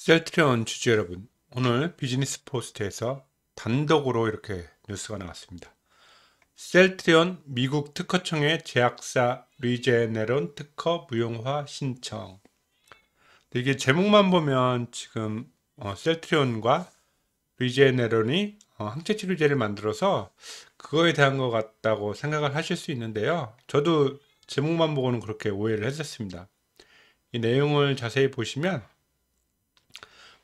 셀트리온 주주 여러분, 오늘 비즈니스 포스트에서 단독으로 이렇게 뉴스가 나왔습니다. 셀트리온 미국 특허청의 제약사 리제네론 특허 무용화 신청. 이게 제목만 보면 지금 어, 셀트리온과 리제네론이 어, 항체 치료제를 만들어서 그거에 대한 것 같다고 생각을 하실 수 있는데요. 저도 제목만 보고는 그렇게 오해를 했었습니다. 이 내용을 자세히 보시면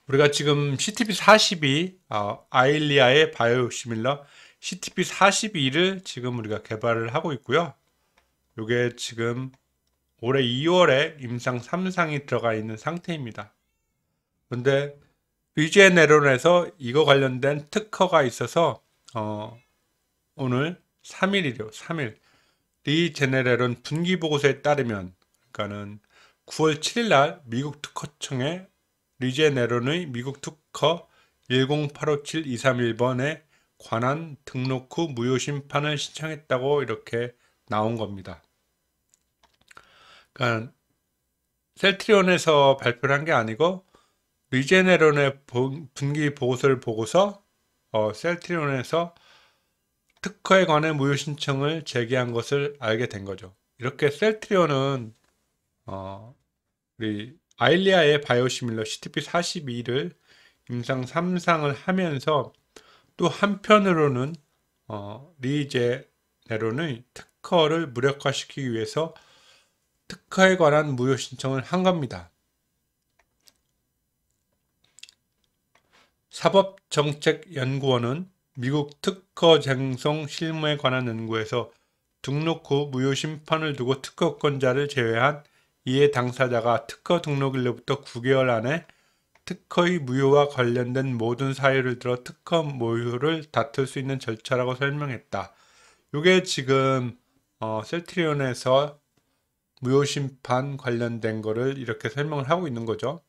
우리가 지금 CTP42 어, 아, 아일리아의 바이오시밀러 CTP42를 지금 우리가 개발을 하고 있고요. 이게 지금 올해 2월에 임상 3상이 들어가 있는 상태입니다. 그런데 위제네론에서 이거 관련된 특허가 있어서 어, 오늘 3일이요. 3일 리제네레론 분기 보고서에 따르면 그러니까는 9월 7일 날 미국 특허청에 리제네론의 미국 특허 10857-231번에 관한 등록 후 무효 심판을 신청했다고 이렇게 나온 겁니다. 그러니까 셀트리온에서 발표를 한 게 아니고 리제네론의 분기 보고서를 보고서 어, 셀트리온에서 특허에 관해 무효 신청을 제기한 것을 알게 된 거죠. 이렇게 셀트리온은 어, 우리 아일리아의 바이오시밀러 CTP42를 임상 3상을 하면서 또 한편으로는 어, 리제네론의 특허를 무력화시키기 위해서 특허에 관한 무효 신청을 한 겁니다. 사법정책연구원은 미국 특허 쟁송 실무에 관한 연구에서 등록 후 무효 심판을 두고 특허권자를 제외한 이에 당사자가 특허 등록일로부터 9개월 안에 특허의 무효와 관련된 모든 사유를 들어 특허 모효를 다툴 수 있는 절차라고 설명했다. 이게 지금 어, 셀트리온에서 무효 심판 관련된 거를 이렇게 설명을 하고 있는 거죠.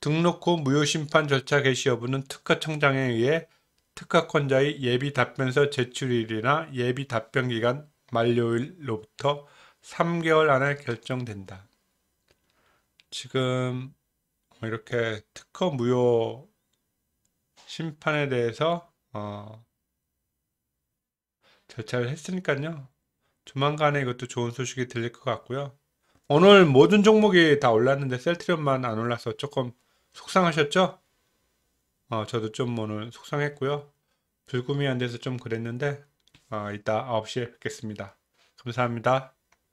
등록 후 무효 심판 절차 개시 여부는 특허청장에 의해 특허권자의 예비 답변서 제출일이나 예비 답변 기간 만료일로부터 3개월 안에 결정된다. 지금 이렇게 특허 무효 심판에 대해서 어, 절차를 했으니까요. 조만간에 이것도 좋은 소식이 들릴 것 같고요. 오늘 모든 종목이 다 올랐는데 셀트리온만 안 올라서 조금 속상하셨죠? 어, 저도 좀 오늘 속상했고요. 불금이 안 돼서 좀 그랬는데 어, 이따 9시에 뵙겠습니다. 감사합니다.